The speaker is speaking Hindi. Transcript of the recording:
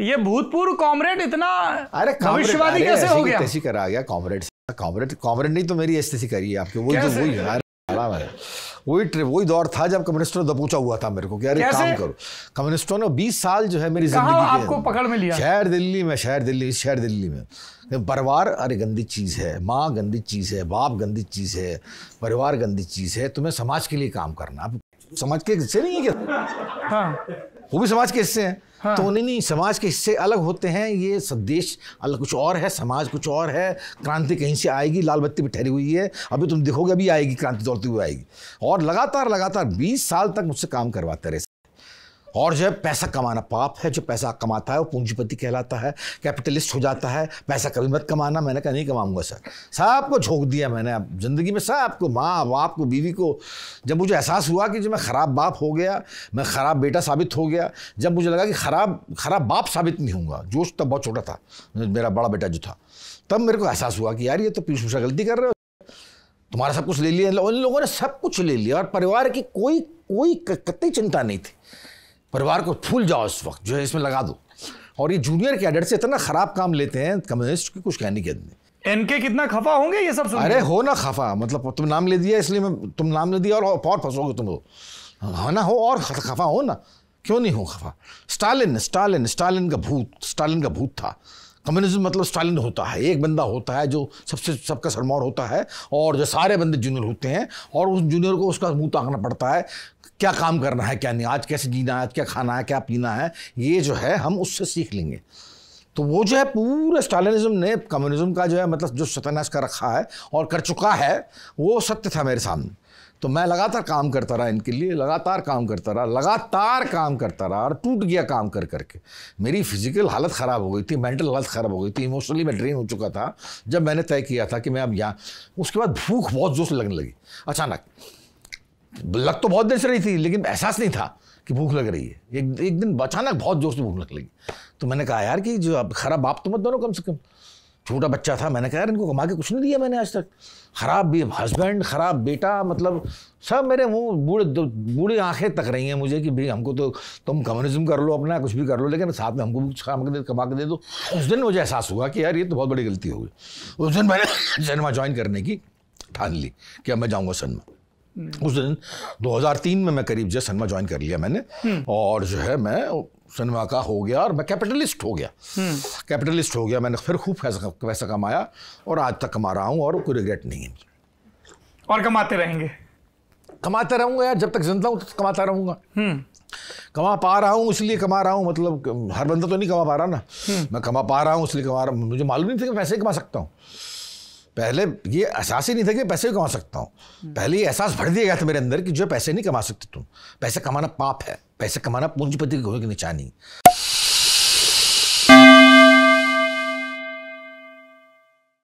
ये भूतपूर्व कॉमरेड इतना अरे भविष्यवादी कैसे हो गया ऐसी करा गया कॉमरेड कॉमरेड कॉमरेड नहीं तो मेरी ऐसी करी है आपके वही तो वही यार वही ट्रिप वही दौर था जब कम्युनिस्टों ने दबोचा हुआ था मेरे को कि अरे काम करो कम्युनिस्टों ने 20 साल जो है मेरी जिंदगी आपको पकड़ में लिया शहर दिल्ली में शहर दिल्ली शहर दिल्ली में परिवार अरे गंदी चीज़ है माँ गंदी चीज़ है बाप गंदी चीज़ है परिवार गंदी चीज़ है तुम्हें समाज के लिए काम करना समाज के हिस्से नहीं है क्या हाँ वो भी समाज के हिस्से हैं हाँ। तो नहीं नहीं समाज के हिस्से अलग होते हैं ये देश अलग कुछ और है समाज कुछ और है क्रांति कहीं से आएगी लाल बत्ती भी ठहरी हुई है अभी तुम देखोगे अभी आएगी क्रांति दौड़ती हुई आएगी और लगातार लगातार 20 साल तक मुझसे काम करवाते रहे और जो है पैसा कमाना पाप है जो पैसा कमाता है वो पूंजीपति कहलाता है कैपिटलिस्ट हो जाता है पैसा कभी मत कमाना मैंने कहा नहीं कमाऊंगा सर सबको झोंक दिया मैंने अब ज़िंदगी में सबको माँ बाप को बीवी को जब मुझे एहसास हुआ कि जब मैं ख़राब बाप हो गया मैं ख़राब बेटा साबित हो गया जब मुझे लगा कि ख़राब ख़राब बाप साबित नहीं होंगे जोश तब बहुत छोटा था मेरा बड़ा बेटा जो था तब मेरे को एहसास हुआ कि यार ये तो पीछे गलती कर रहे हो तुम्हारा सब कुछ ले लिया उन लोगों ने सब कुछ ले लिया और परिवार की कोई कोई कतई चिंता नहीं थी परिवार को फूल जाओ इस वक्त जो है इसमें लगा दो और ये जूनियर कैडेट से इतना खराब काम लेते हैं कम्युनिस्ट की कुछ कहने के एनके कितना खफा होंगे ये सब अरे हो ना खफा मतलब तुम नाम ले दिया इसलिए मैं तुम नाम ले दिया और और फंसोगे तुम लोग हो ना हो और खफा हो ना क्यों नहीं हो खफा स्टालिन स्टालिन स्टालिन का भूत स्टालिन का भूत था कम्युनिज्म मतलब स्टालिन होता है एक बंदा होता है जो सबसे सबका सरमौर होता है और जो सारे बंदे जूनियर होते हैं और उस जूनियर को उसका मुंह ताकना पड़ता है क्या काम करना है क्या नहीं आज कैसे जीना है आज क्या खाना है क्या पीना है ये जो है हम उससे सीख लेंगे तो वो जो है पूरे स्टालिनिज्म ने कम्युनिज्म का जो है मतलब जो सत्यानाश कर रखा है और कर चुका है वो सत्य था मेरे सामने तो मैं लगातार काम करता रहा इनके लिए लगातार काम करता रहा लगातार काम करता रहा और टूट गया काम कर करके मेरी फिजिकल हालत ख़राब हो गई थी मेंटल हालत ख़राब हो गई थी इमोशनली मैं ड्रेन हो चुका था जब मैंने तय किया था कि मैं अब यहाँ उसके बाद भूख बहुत जोर से लगने लगी अचानक लग तो बहुत देर से रही थी लेकिन एहसास नहीं था कि भूख लग रही है एक एक दिन अचानक बहुत जोर से भूख लग लगी तो मैंने कहा यार कि जो अब खराब बाप तो मत दोनों कम से कम छोटा बच्चा था मैंने कहा यार इनको कमा के कुछ नहीं दिया मैंने आज तक खराब भी हस्बैंड खराब बेटा मतलब सब मेरे मुँह बूढ़े बूढ़ी आंखें तक रही हैं मुझे कि भाई हमको तो तुम कम्युनिज्म कर लो अपना कुछ भी कर लो लेकिन साथ में हमको भी कुछ कमा के दे कमा के दे दो उस दिन मुझे एहसास हुआ कि यार ये तो बहुत बड़ी गलती हो गई उस दिन मैंने सिनेमा ज्वाइन करने की ठान ली कि अब मैं जाऊँगा सिनेमा उस दिन 2003 में मैं करीब जो सिनेमा ज्वाइन कर लिया मैंने और जो है मैं सिनेमा का हो गया और मैं कैपिटलिस्ट हो गया कैपिटलिस्ट हो गया मैंने फिर खूब पैसा पैसा कमाया और आज तक कमा रहा हूँ और कोई रिग्रेट नहीं है और कमाते रहेंगे कमाते रहूँगा यार जब तक जिंदा हूँ तो कमाता रहूँगा कमा पा रहा हूँ इसलिए कमा रहा हूँ मतलब हर बंदा तो नहीं कमा पा रहा ना मैं कमा पा रहा हूँ इसलिए कमा रहा हूँ मुझे मालूम नहीं था कि पैसे कमा सकता हूँ पहले ये एहसास ही नहीं था कि मैं पैसे भी कमा सकता हूँ पहले ये एहसास भर दिया गया था मेरे अंदर कि जो पैसे नहीं कमा सकते तुम पैसे कमाना पाप है पैसे कमाना पूंजीपति की निशानी